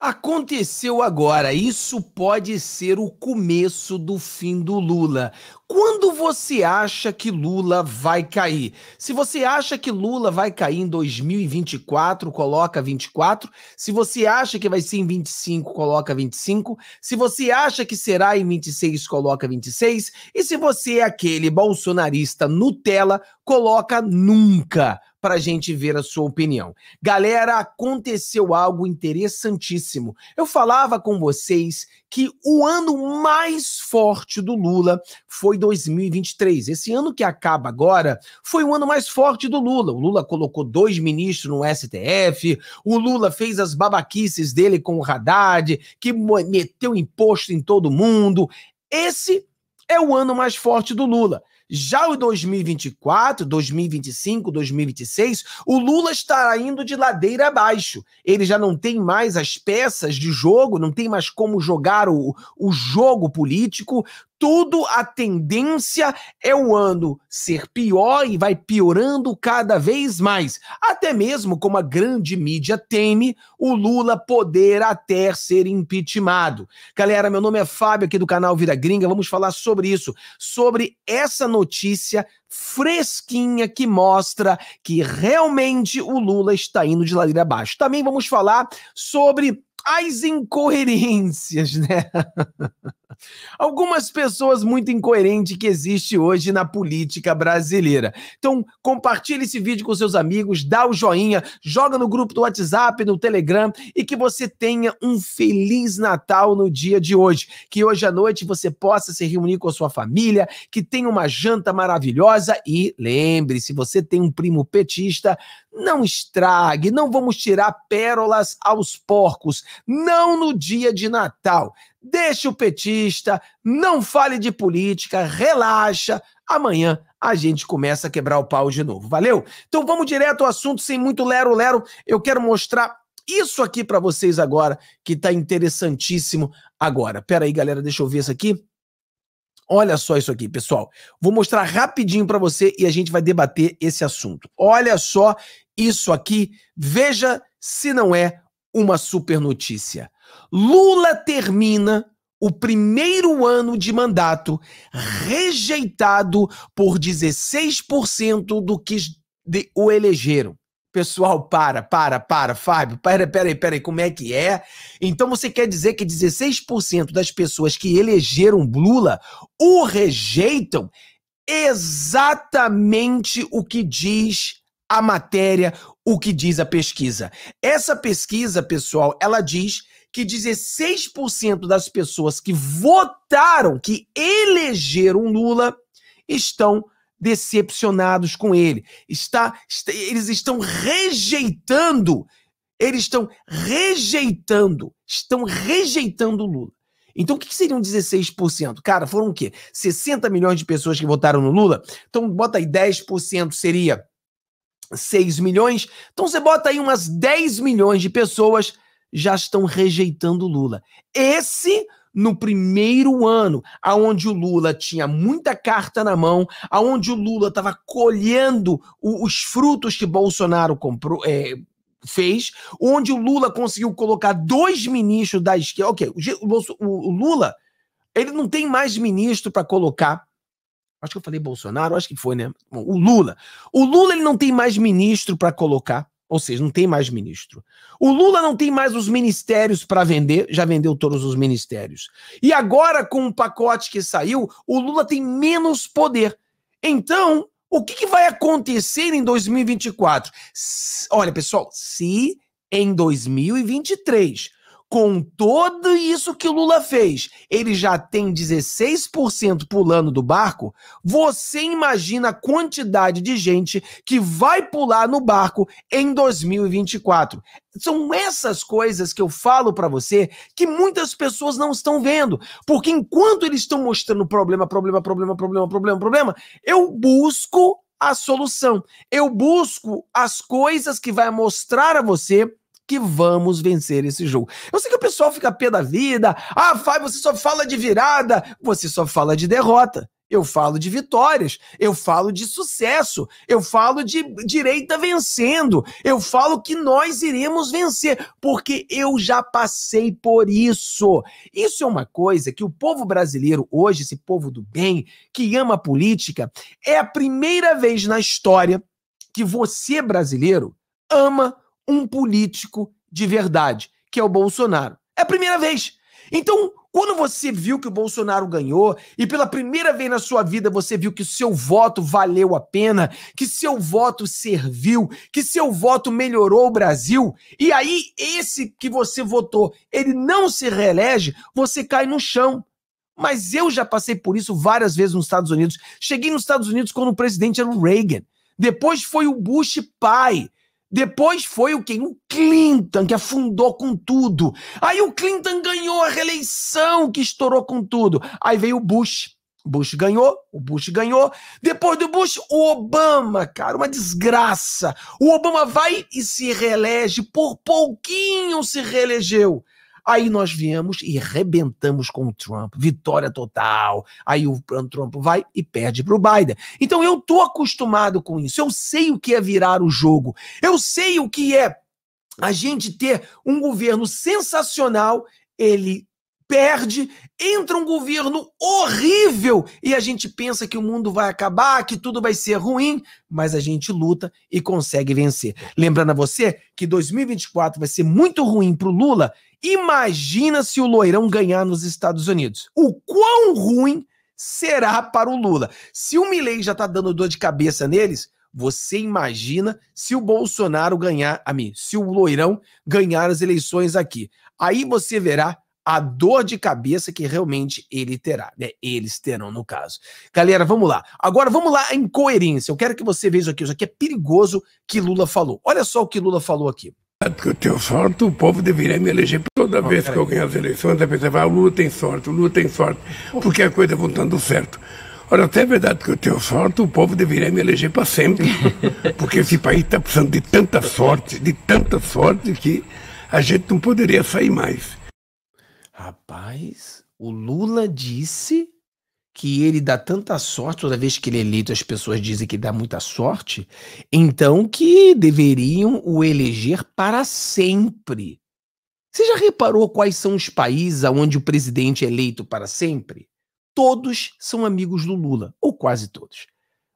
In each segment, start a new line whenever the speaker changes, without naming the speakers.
Aconteceu agora, isso pode ser o começo do fim do Lula. Quando você acha que Lula vai cair? Se você acha que Lula vai cair em 2024, coloca 24. Se você acha que vai ser em 25, coloca 25. Se você acha que será em 26, coloca 26. E se você é aquele bolsonarista Nutella, coloca nunca para a gente ver a sua opinião. Galera, aconteceu algo interessantíssimo. Eu falava com vocês que o ano mais forte do Lula foi 2023. Esse ano que acaba agora foi o ano mais forte do Lula. O Lula colocou dois ministros no STF, o Lula fez as babaquices dele com o Haddad, que meteu imposto em todo mundo. Esse é o ano mais forte do Lula. Já o 2024, 2025, 2026, o Lula estará indo de ladeira abaixo. Ele já não tem mais as peças de jogo, não tem mais como jogar o, o jogo político tudo a tendência é o ano ser pior e vai piorando cada vez mais. Até mesmo como a grande mídia teme, o Lula poder até ser impeachmentado. Galera, meu nome é Fábio aqui do canal Vira Gringa, vamos falar sobre isso, sobre essa notícia fresquinha que mostra que realmente o Lula está indo de ladeira abaixo. Também vamos falar sobre as incoerências, né? algumas pessoas muito incoerentes que existe hoje na política brasileira. Então, compartilhe esse vídeo com seus amigos, dá o joinha, joga no grupo do WhatsApp, no Telegram e que você tenha um feliz Natal no dia de hoje. Que hoje à noite você possa se reunir com a sua família, que tenha uma janta maravilhosa e lembre-se, você tem um primo petista, não estrague, não vamos tirar pérolas aos porcos, não no dia de Natal deixe o petista, não fale de política, relaxa. Amanhã a gente começa a quebrar o pau de novo. Valeu? Então vamos direto ao assunto sem muito lero lero. Eu quero mostrar isso aqui para vocês agora, que tá interessantíssimo agora. Pera aí, galera, deixa eu ver isso aqui. Olha só isso aqui, pessoal. Vou mostrar rapidinho para você e a gente vai debater esse assunto. Olha só isso aqui. Veja se não é uma super notícia. Lula termina o primeiro ano de mandato rejeitado por 16% do que de, o elegeram. Pessoal, para, para, para, Fábio, peraí, peraí, peraí, como é que é? Então você quer dizer que 16% das pessoas que elegeram Lula o rejeitam? Exatamente o que diz a matéria, o que diz a pesquisa. Essa pesquisa, pessoal, ela diz que 16% das pessoas que votaram, que elegeram Lula, estão decepcionados com ele. Está, está, eles estão rejeitando, eles estão rejeitando, estão rejeitando Lula. Então, o que, que seriam 16%? Cara, foram o quê? 60 milhões de pessoas que votaram no Lula? Então, bota aí 10% seria 6 milhões. Então, você bota aí umas 10 milhões de pessoas já estão rejeitando Lula. Esse no primeiro ano, aonde o Lula tinha muita carta na mão, aonde o Lula estava colhendo o, os frutos que Bolsonaro comprou, é, fez, onde o Lula conseguiu colocar dois ministros da esquerda. Ok, o, o, o Lula ele não tem mais ministro para colocar. Acho que eu falei Bolsonaro, acho que foi, né? Bom, o Lula. O Lula ele não tem mais ministro para colocar. Ou seja, não tem mais ministro. O Lula não tem mais os ministérios para vender, já vendeu todos os ministérios. E agora, com o pacote que saiu, o Lula tem menos poder. Então, o que, que vai acontecer em 2024? olha, pessoal, se em 2023 com tudo isso que o Lula fez, ele já tem 16% pulando do barco, você imagina a quantidade de gente que vai pular no barco em 2024. São essas coisas que eu falo para você que muitas pessoas não estão vendo, porque enquanto eles estão mostrando problema, problema, problema, problema, problema, problema, eu busco a solução. Eu busco as coisas que vai mostrar a você que vamos vencer esse jogo. Eu sei que o pessoal fica pé da vida. Ah, Fábio, você só fala de virada, você só fala de derrota. Eu falo de vitórias, eu falo de sucesso, eu falo de direita vencendo, eu falo que nós iremos vencer, porque eu já passei por isso. Isso é uma coisa que o povo brasileiro, hoje, esse povo do bem, que ama a política, é a primeira vez na história que você, brasileiro, ama um político de verdade, que é o Bolsonaro. É a primeira vez. Então, quando você viu que o Bolsonaro ganhou e pela primeira vez na sua vida você viu que seu voto valeu a pena, que seu voto serviu, que seu voto melhorou o Brasil, e aí esse que você votou, ele não se reelege, você cai no chão. Mas eu já passei por isso várias vezes nos Estados Unidos. Cheguei nos Estados Unidos quando o presidente era o Reagan. Depois foi o Bush pai. Depois foi o quem? O Clinton, que afundou com tudo. Aí o Clinton ganhou a reeleição, que estourou com tudo. Aí veio o Bush. O Bush ganhou, o Bush ganhou. Depois do Bush, o Obama, cara, uma desgraça. O Obama vai e se reelege, por pouquinho se reelegeu. Aí nós viemos e rebentamos com o Trump, vitória total. Aí o Trump vai e perde para o Biden. Então eu estou acostumado com isso. Eu sei o que é virar o jogo. Eu sei o que é a gente ter um governo sensacional, ele perde, entra um governo horrível e a gente pensa que o mundo vai acabar, que tudo vai ser ruim, mas a gente luta e consegue vencer. Lembrando a você que 2024 vai ser muito ruim para o Lula Imagina se o Loirão ganhar nos Estados Unidos. O quão ruim será para o Lula. Se o Milley já está dando dor de cabeça neles, você imagina se o Bolsonaro ganhar, a mim, se o Loirão ganhar as eleições aqui. Aí você verá a dor de cabeça que realmente ele terá, né? Eles terão, no caso. Galera, vamos lá. Agora vamos lá em coerência. Eu quero que você veja aqui. Isso aqui é perigoso que Lula falou. Olha só o que Lula falou aqui
que eu tenho sorte, o povo deveria me eleger toda vez que eu ganho as eleições. A pessoa vai, ah, o Lula tem sorte, o Lula tem sorte, porque a coisa vão dando certo. Ora, até é verdade que eu tenho sorte, o povo deveria me eleger para sempre, porque esse país está precisando de tanta sorte, de tanta sorte, que a gente não poderia sair mais. Rapaz,
o Lula disse que ele dá tanta sorte, toda vez que ele é eleito, as pessoas dizem que dá muita sorte, então que deveriam o eleger para sempre. Você já reparou quais são os países onde o presidente é eleito para sempre? Todos são amigos do Lula, ou quase todos.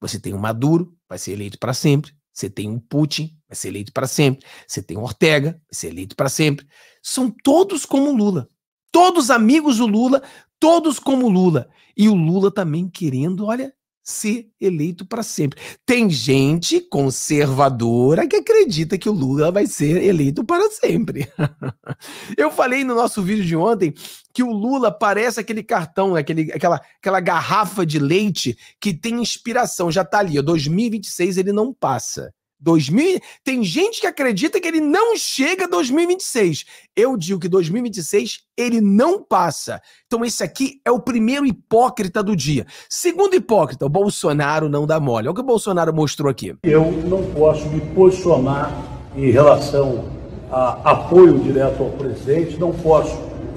Você tem o Maduro, vai ser eleito para sempre. Você tem o Putin, vai ser eleito para sempre. Você tem o Ortega, vai ser eleito para sempre. São todos como o Lula. Todos amigos do Lula, todos como Lula. E o Lula também querendo, olha, ser eleito para sempre. Tem gente conservadora que acredita que o Lula vai ser eleito para sempre. Eu falei no nosso vídeo de ontem que o Lula parece aquele cartão, aquele, aquela, aquela garrafa de leite que tem inspiração, já está ali, ó, 2026 ele não passa. 2000, tem gente que acredita que ele não chega a 2026. Eu digo que 2026 ele não passa. Então esse aqui é o primeiro hipócrita do dia. Segundo hipócrita, o Bolsonaro não dá mole. Olha o que o Bolsonaro mostrou aqui.
Eu não posso me posicionar em relação a apoio direto ao presidente, não posso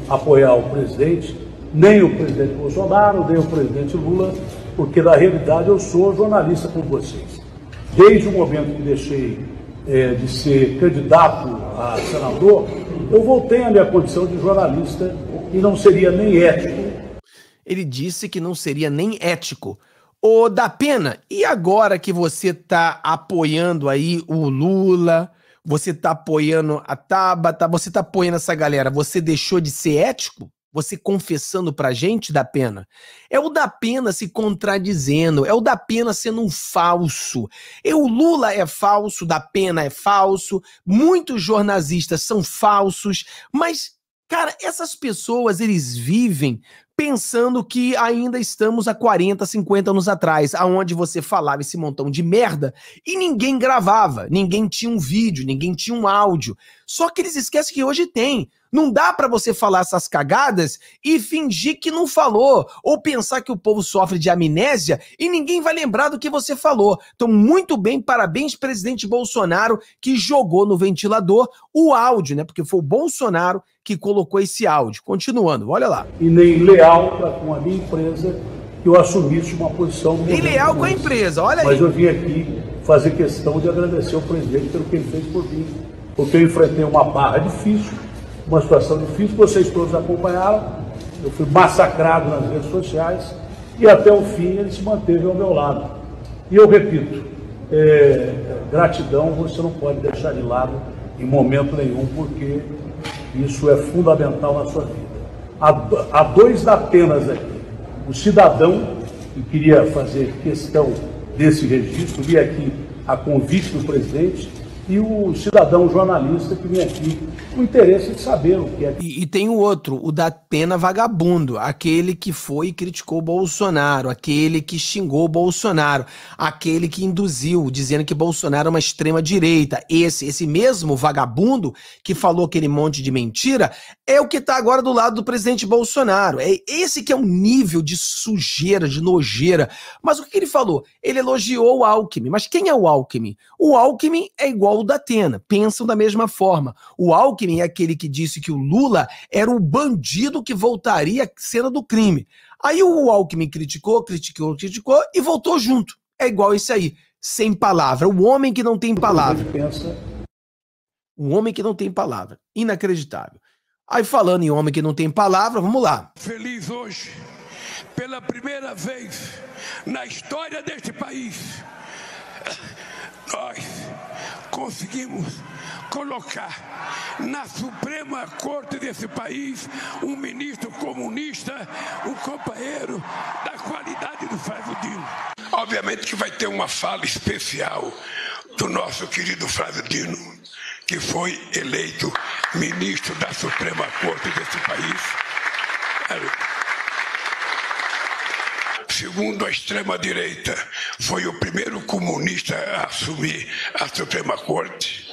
apoiar o presidente, nem o presidente Bolsonaro, nem o presidente Lula, porque na realidade eu sou jornalista com vocês desde o momento que deixei é, de ser candidato
a senador, eu voltei à minha condição de jornalista e não seria nem ético. Ele disse que não seria nem ético. Ô, da pena, e agora que você está apoiando aí o Lula, você está apoiando a Tabata, você está apoiando essa galera, você deixou de ser ético? você confessando pra gente da pena? É o da pena se contradizendo, é o da pena sendo um falso. E o Lula é falso, da pena é falso, muitos jornalistas são falsos, mas cara, essas pessoas eles vivem pensando que ainda estamos há 40, 50 anos atrás, aonde você falava esse montão de merda e ninguém gravava, ninguém tinha um vídeo, ninguém tinha um áudio. Só que eles esquecem que hoje tem. Não dá para você falar essas cagadas e fingir que não falou, ou pensar que o povo sofre de amnésia e ninguém vai lembrar do que você falou. Então, muito bem, parabéns, presidente Bolsonaro, que jogou no ventilador o áudio, né? Porque foi o Bolsonaro que colocou esse áudio. Continuando, olha lá. E nem leal para com a minha empresa que eu assumisse uma posição. Nem leal com a empresa, olha Mas aí. Mas eu vim
aqui fazer questão de agradecer ao presidente pelo que ele fez por mim, porque eu enfrentei uma barra difícil, uma situação difícil, vocês todos acompanharam. Eu fui massacrado nas redes sociais e até o fim ele se manteve ao meu lado. E eu repito, é, gratidão você não pode deixar de lado em momento nenhum, porque isso é fundamental na sua vida. Há, dois Atenas aqui. O cidadão, que queria fazer questão desse registro, vi aqui a convite do presidente, e o cidadão jornalista que
vem aqui com interesse de saber o que é. E, e, tem o outro, o da pena vagabundo, aquele que foi e criticou Bolsonaro, aquele que xingou Bolsonaro, aquele que induziu, dizendo que Bolsonaro é uma extrema-direita. Esse, esse mesmo vagabundo que falou aquele monte de mentira é o que está agora do lado do presidente Bolsonaro. É esse que é o nível de sujeira, de nojeira. Mas o que ele falou? Ele elogiou o Alckmin. Mas quem é o Alckmin? O Alckmin é igual ou da Atena, pensam da mesma forma. O Alckmin é aquele que disse que o Lula era o bandido que voltaria à cena do crime. Aí o Alckmin criticou, criticou, criticou e voltou junto. É igual isso aí, sem palavra. O homem que não tem palavra. O homem que não tem palavra. Inacreditável. Aí falando em homem que não tem palavra, vamos lá.
Feliz hoje, pela primeira vez na história deste país conseguimos colocar na Suprema Corte desse país um ministro comunista, um companheiro da qualidade do Flávio Dino. Obviamente que vai ter uma fala especial do nosso querido Flávio Dino, que foi eleito ministro da Suprema Corte desse país. É, segundo a extrema-direita. Foi o primeiro comunista a assumir a Suprema Corte.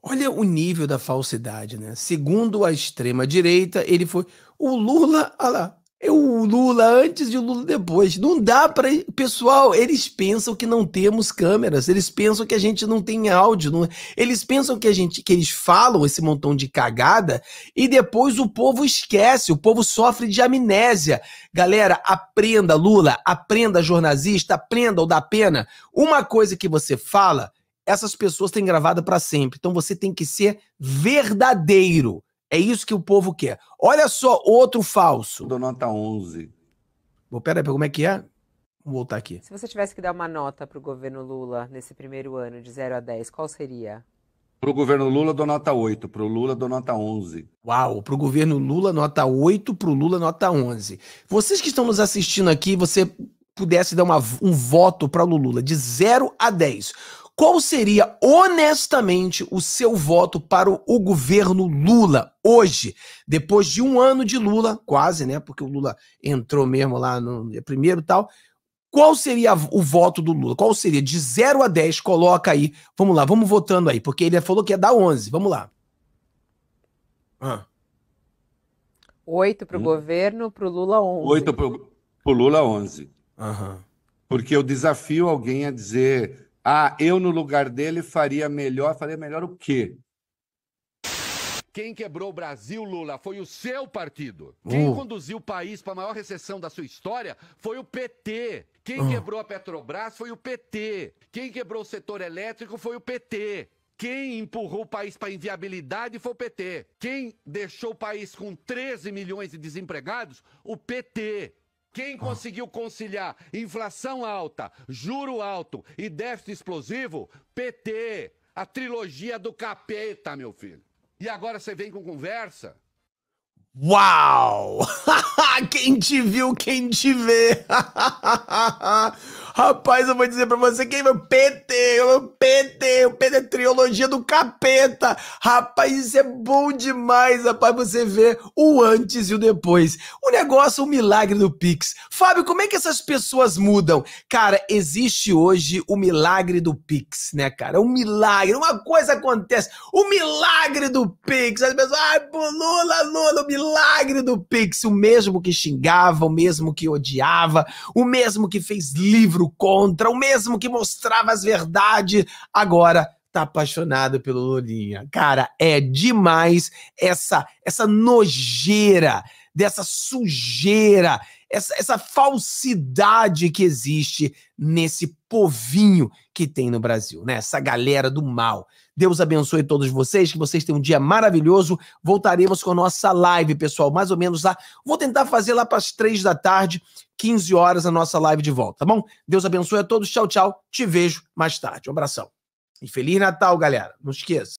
Olha o nível da falsidade, né? Segundo a extrema-direita, ele foi. O Lula, olha lá, é o Lula antes e o Lula depois. Não dá para. Pessoal, eles pensam que não temos câmeras, eles pensam que a gente não tem áudio, não... É? eles pensam que a gente que eles falam esse montão de cagada e depois o povo esquece, o povo sofre de amnésia. Galera, aprenda Lula, aprenda jornalista, aprenda ou dá pena. Uma coisa que você fala, essas pessoas têm gravado para sempre. Então você tem que ser verdadeiro. É isso que o povo quer. Olha só outro falso. Dou nota 11. Vou, pera aí, como é que é? Vou voltar aqui. Se você tivesse que dar uma nota para o governo Lula nesse primeiro ano, de 0 a 10, qual seria? Para o governo Lula, dou nota 8. Para o Lula, dou nota 11. Uau, para o governo Lula, nota 8. Para o Lula, nota 11. Vocês que estão nos assistindo aqui, você pudesse dar uma, um voto para o Lula de 0 a 10 qual seria, honestamente, o seu voto para o governo Lula hoje, depois de um ano de Lula, quase, né? Porque o Lula entrou mesmo lá no primeiro e tal. Qual seria o voto do Lula? Qual seria? De 0 a 10, coloca aí. Vamos lá, vamos votando aí, porque ele falou que ia dar 11. Vamos lá. Ah. 8 para o hum. governo, para o Lula 11. 8
para o Lula 11. Aham. Porque eu desafio alguém a dizer ah, eu no lugar dele faria melhor. Faria melhor o quê? Quem quebrou o Brasil, Lula, foi o seu partido. Uh. Quem uh. conduziu o país para a maior recessão da sua história foi o PT. Quem uh. quebrou a Petrobras foi o PT. Quem quebrou o setor elétrico foi o PT. Quem empurrou o país para inviabilidade foi o PT. Quem deixou o país com 13 milhões de desempregados? O PT. Quem ah. conseguiu conciliar inflação alta, juro alto e déficit explosivo? PT, a trilogia do capeta, meu filho. E agora você vem com conversa?
Uau! quem te viu, quem te vê! Rapaz, eu vou dizer pra você quem é meu PT, é meu PT, o PT é trilogia do capeta. Rapaz, isso é bom demais, rapaz, você vê o antes e o depois. O negócio, o milagre do Pix. Fábio, como é que essas pessoas mudam? Cara, existe hoje o milagre do Pix, né, cara? Um milagre, uma coisa acontece, o milagre do Pix. As pessoas, ai, ah, Lula, Lula, o milagre milagre do Pix, o mesmo que xingava, o mesmo que odiava, o mesmo que fez livro contra, o mesmo que mostrava as verdades, agora tá apaixonado pelo Lulinha. Cara, é demais essa essa nojeira dessa sujeira, essa, essa falsidade que existe nesse povinho que tem no Brasil, né? Essa galera do mal. Deus abençoe todos vocês, que vocês tenham um dia maravilhoso. Voltaremos com a nossa live, pessoal, mais ou menos lá. Vou tentar fazer lá para as três da tarde, 15 horas, a nossa live de volta, tá bom? Deus abençoe a todos. Tchau, tchau. Te vejo mais tarde. Um abração. E Feliz Natal, galera. Não esqueça.